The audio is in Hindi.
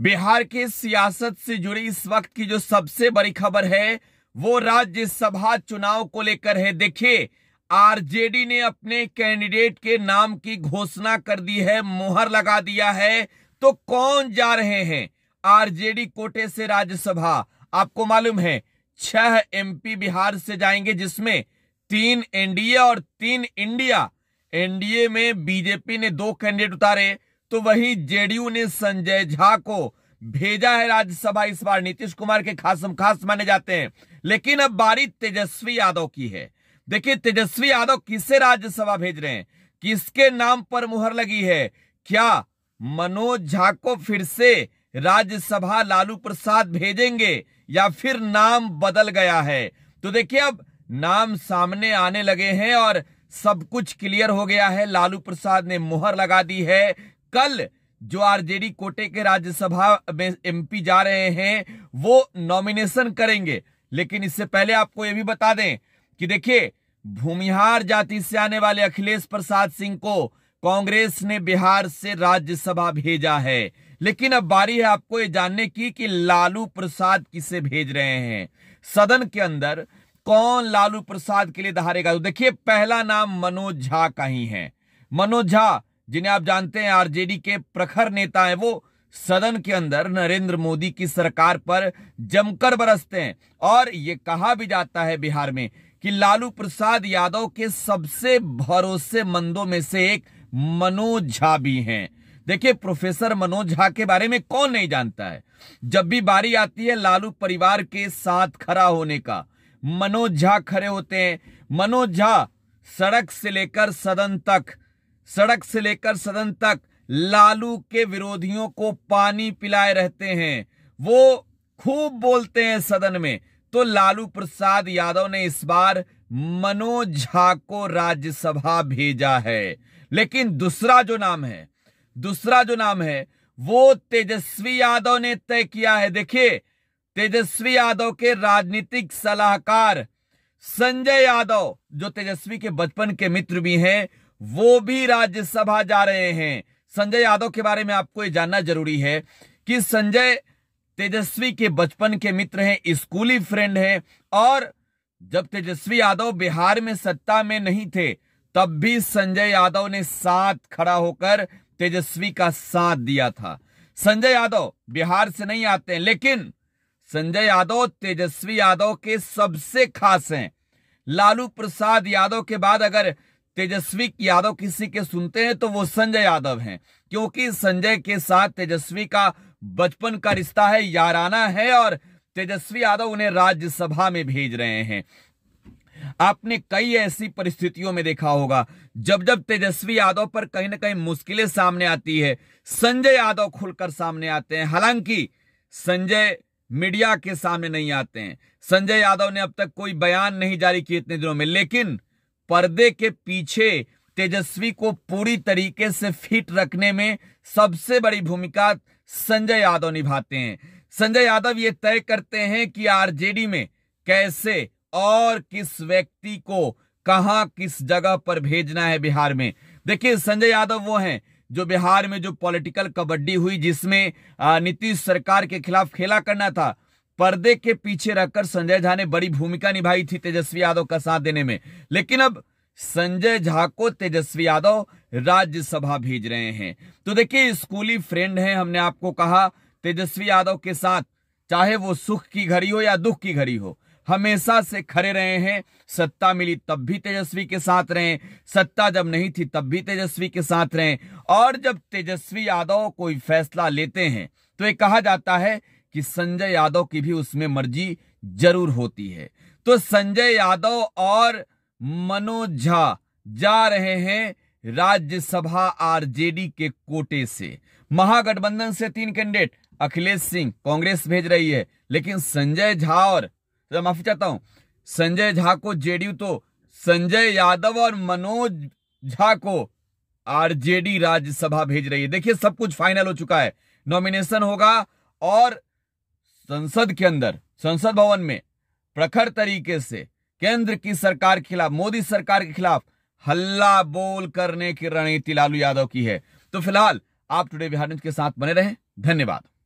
बिहार के सियासत से जुड़ी इस वक्त की जो सबसे बड़ी खबर है वो राज्यसभा चुनाव को लेकर है देखिए आरजेडी ने अपने कैंडिडेट के नाम की घोषणा कर दी है मुहर लगा दिया है तो कौन जा रहे हैं आरजेडी कोटे से राज्यसभा आपको मालूम है छह एमपी बिहार से जाएंगे जिसमें तीन एनडीए और तीन इंडिया एनडीए में बीजेपी ने दो कैंडिडेट उतारे तो वही जेडीयू ने संजय झा को भेजा है राज्यसभा इस बार नीतीश कुमार के खासम खास माने जाते हैं लेकिन अब बारी तेजस्वी यादव की है देखिए तेजस्वी यादव किसे राज्यसभा भेज रहे हैं किसके नाम पर मुहर लगी है क्या मनोज झा को फिर से राज्यसभा लालू प्रसाद भेजेंगे या फिर नाम बदल गया है तो देखिए अब नाम सामने आने लगे हैं और सब कुछ क्लियर हो गया है लालू प्रसाद ने मुहर लगा दी है कल जो आरजेडी कोटे के राज्यसभा में एमपी जा रहे हैं वो नॉमिनेशन करेंगे लेकिन इससे पहले आपको यह भी बता दें कि देखिए भूमिहार जाति से आने वाले अखिलेश प्रसाद सिंह को कांग्रेस ने बिहार से राज्यसभा भेजा है लेकिन अब बारी है आपको ये जानने की कि लालू प्रसाद किसे भेज रहे हैं सदन के अंदर कौन लालू प्रसाद के लिए दहारेगा तो देखिए पहला नाम मनोज झा का ही है मनोज झा जिन्हें आप जानते हैं आरजेडी के प्रखर नेता है वो सदन के अंदर नरेंद्र मोदी की सरकार पर जमकर बरसते हैं और ये कहा भी जाता है बिहार में कि लालू प्रसाद यादव के सबसे भरोसेमंदों में से एक मनोज झा भी हैं देखिए प्रोफेसर मनोज झा के बारे में कौन नहीं जानता है जब भी बारी आती है लालू परिवार के साथ खड़ा होने का मनोज झा खड़े होते हैं मनोज झा सड़क से लेकर सदन तक सड़क से लेकर सदन तक लालू के विरोधियों को पानी पिलाए रहते हैं वो खूब बोलते हैं सदन में तो लालू प्रसाद यादव ने इस बार मनोज झा को राज्यसभा भेजा है लेकिन दूसरा जो नाम है दूसरा जो नाम है वो तेजस्वी यादव ने तय किया है देखिए तेजस्वी यादव के राजनीतिक सलाहकार संजय यादव जो तेजस्वी के बचपन के मित्र भी हैं वो भी राज्यसभा जा रहे हैं संजय यादव के बारे में आपको ये जानना जरूरी है कि संजय तेजस्वी के बचपन के मित्र हैं स्कूली फ्रेंड हैं और जब तेजस्वी यादव बिहार में सत्ता में नहीं थे तब भी संजय यादव ने साथ खड़ा होकर तेजस्वी का साथ दिया था संजय यादव बिहार से नहीं आते हैं लेकिन संजय यादव तेजस्वी यादव के सबसे खास हैं लालू प्रसाद यादव के बाद अगर तेजस्वी यादव किसी के सुनते हैं तो वो संजय यादव हैं क्योंकि संजय के साथ तेजस्वी का बचपन का रिश्ता है याराना है और तेजस्वी यादव उन्हें राज्यसभा में भेज रहे हैं आपने कई ऐसी परिस्थितियों में देखा होगा जब जब तेजस्वी यादव पर कहीं ना कहीं मुश्किलें सामने आती है संजय यादव खुलकर सामने आते हैं हालांकि संजय मीडिया के सामने नहीं आते हैं संजय यादव ने अब तक कोई बयान नहीं जारी किए इतने दिनों में लेकिन पर्दे के पीछे तेजस्वी को पूरी तरीके से फिट रखने में सबसे बड़ी भूमिका संजय यादव निभाते हैं संजय यादव ये तय करते हैं कि आरजेडी में कैसे और किस व्यक्ति को कहा किस जगह पर भेजना है बिहार में देखिए संजय यादव वो हैं जो बिहार में जो पॉलिटिकल कबड्डी हुई जिसमें नीतीश सरकार के खिलाफ खेला करना था पर्दे के पीछे रहकर संजय झा ने बड़ी भूमिका निभाई थी तेजस्वी यादव का साथ देने में लेकिन अब संजय झा को तेजस्वी यादव राज्यसभा भेज रहे हैं तो देखिए स्कूली फ्रेंड हैं हमने आपको कहा तेजस्वी यादव के साथ चाहे वो सुख की घड़ी हो या दुख की घड़ी हो हमेशा से खड़े रहे हैं सत्ता मिली तब भी तेजस्वी के साथ रहे सत्ता जब नहीं थी तब भी तेजस्वी के साथ रहे और जब तेजस्वी यादव कोई फैसला लेते हैं तो ये कहा जाता है कि संजय यादव की भी उसमें मर्जी जरूर होती है तो संजय यादव और मनोज झा जा रहे हैं राज्यसभा आरजेडी के कोटे से महागठबंधन से तीन कैंडिडेट अखिलेश सिंह कांग्रेस भेज रही है लेकिन संजय झा और तो माफी चाहता हूं संजय झा को जेडीयू तो संजय यादव और मनोज झा को आरजेडी राज्यसभा भेज रही है देखिए सब कुछ फाइनल हो चुका है नॉमिनेशन होगा और संसद के अंदर संसद भवन में प्रखर तरीके से केंद्र की सरकार के खिलाफ मोदी सरकार के खिलाफ हल्ला बोल करने की रणनीति लालू यादव की है तो फिलहाल आप टुडे बिहार न्यूज के साथ बने रहें धन्यवाद